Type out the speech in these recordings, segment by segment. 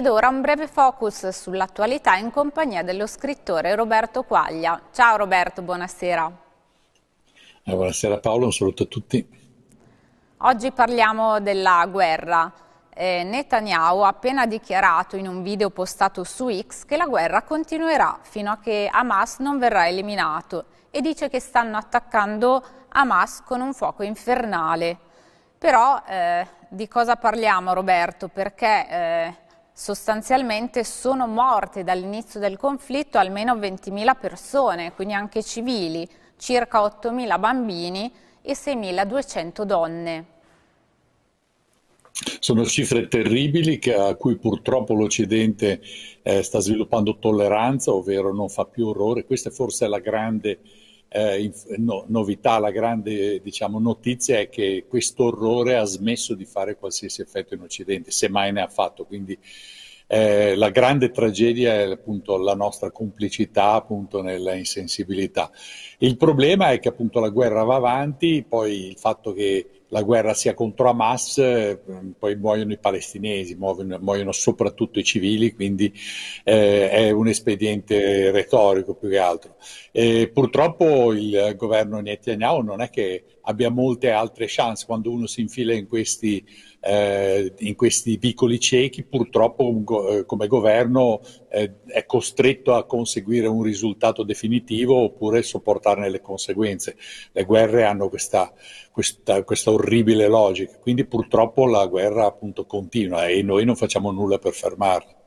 Ed ora un breve focus sull'attualità in compagnia dello scrittore Roberto Quaglia. Ciao Roberto, buonasera. Eh, buonasera Paolo, un saluto a tutti. Oggi parliamo della guerra. Eh, Netanyahu ha appena dichiarato in un video postato su X che la guerra continuerà fino a che Hamas non verrà eliminato e dice che stanno attaccando Hamas con un fuoco infernale. Però eh, di cosa parliamo Roberto? Perché eh, sostanzialmente sono morte dall'inizio del conflitto almeno 20.000 persone, quindi anche civili, circa 8.000 bambini e 6.200 donne. Sono cifre terribili che, a cui purtroppo l'Occidente eh, sta sviluppando tolleranza, ovvero non fa più orrore. Questa è forse la grande eh, no, novità, la grande diciamo, notizia è che questo orrore ha smesso di fare qualsiasi effetto in Occidente, semmai ne ha fatto. Quindi eh, la grande tragedia è appunto la nostra complicità appunto nella insensibilità. Il problema è che appunto la guerra va avanti, poi il fatto che la guerra sia contro Hamas, eh, poi muoiono i palestinesi, muoiono, muoiono soprattutto i civili, quindi eh, è un espediente retorico più che altro. E purtroppo il governo Netanyahu non è che abbia molte altre chance quando uno si infila in questi, eh, in questi vicoli ciechi, purtroppo go- eh, come governo eh, è costretto a conseguire un risultato definitivo oppure sopportarne le conseguenze. Le guerre hanno questa, questa, questa orribile logica, quindi purtroppo la guerra appunto continua e noi non facciamo nulla per fermarla.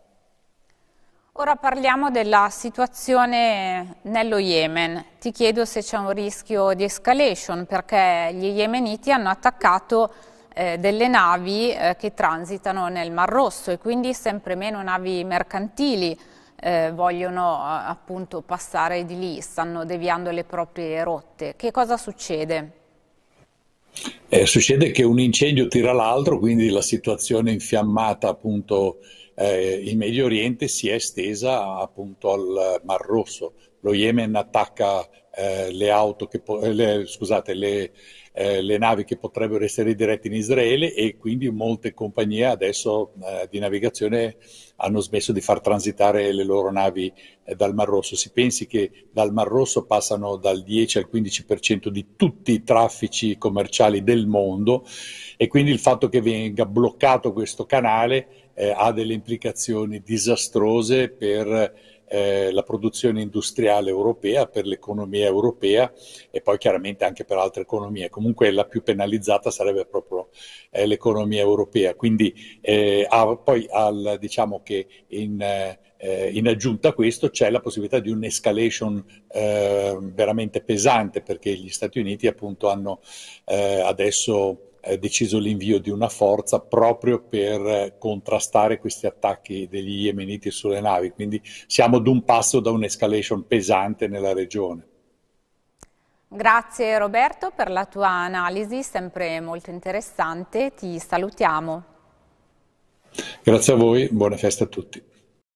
Ora parliamo della situazione nello Yemen. Ti chiedo se c'è un rischio di escalation perché gli yemeniti hanno attaccato eh, delle navi eh, che transitano nel Mar Rosso e quindi sempre meno navi mercantili eh, vogliono eh, appunto passare di lì, stanno deviando le proprie rotte. Che cosa succede? Eh, succede che un incendio tira l'altro, quindi la situazione infiammata appunto eh, in Medio Oriente si è estesa appunto al Mar Rosso. Lo Yemen attacca eh, le, po- le, scusate, le, eh, le, navi che potrebbero essere dirette in Israele e quindi molte compagnie adesso eh, di navigazione hanno smesso di far transitare le loro navi eh, dal Mar Rosso. Si pensi che dal Mar Rosso passano dal 10 al 15% di tutti i traffici commerciali del mondo e quindi il fatto che venga bloccato questo canale eh, ha delle implicazioni disastrose per eh, la produzione industriale europea, per l'economia europea e poi chiaramente anche per altre economie. Comunque la più penalizzata sarebbe proprio eh, l'economia europea. Quindi eh, ah, poi al, diciamo che in eh, in aggiunta a questo c'è la possibilità di un'escalation eh, veramente pesante perché gli Stati Uniti appunto hanno eh, adesso eh, deciso l'invio di una forza proprio per eh, contrastare questi attacchi degli yemeniti sulle navi, quindi siamo ad un passo da un'escalation pesante nella regione. Grazie Roberto per la tua analisi, sempre molto interessante, ti salutiamo. Grazie a voi, buone feste a tutti.